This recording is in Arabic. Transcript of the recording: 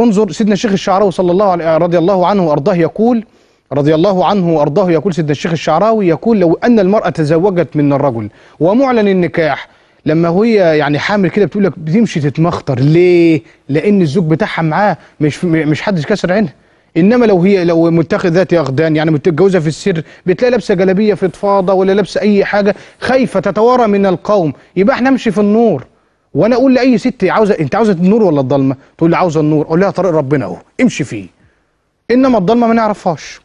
انظر سيدنا الشيخ الشعراوي صلى الله عليه رضي الله عنه وارضاه يقول رضي الله عنه وارضاه يقول سيدنا الشيخ الشعراوي يقول لو ان المراه تزوجت من الرجل ومعلن النكاح لما هي يعني حامل كده بتقول لك بتمشي تتمخطر ليه؟ لان الزوج بتاعها معاه مش مش حد كسر عينها انما لو هي لو متخذ ذات اخدان يعني متجوزه في السر بتلاقي لابسه جلابيه فضفاضه ولا لابسه اي حاجه خايفه تتوارى من القوم يبقى احنا نمشي في النور وانا اقول لاي ست عاوزه انت عاوزه النور ولا الضلمه تقول لي عاوزه النور اقول لها طريق ربنا اهو امشي فيه انما الضلمه ما نعرفهاش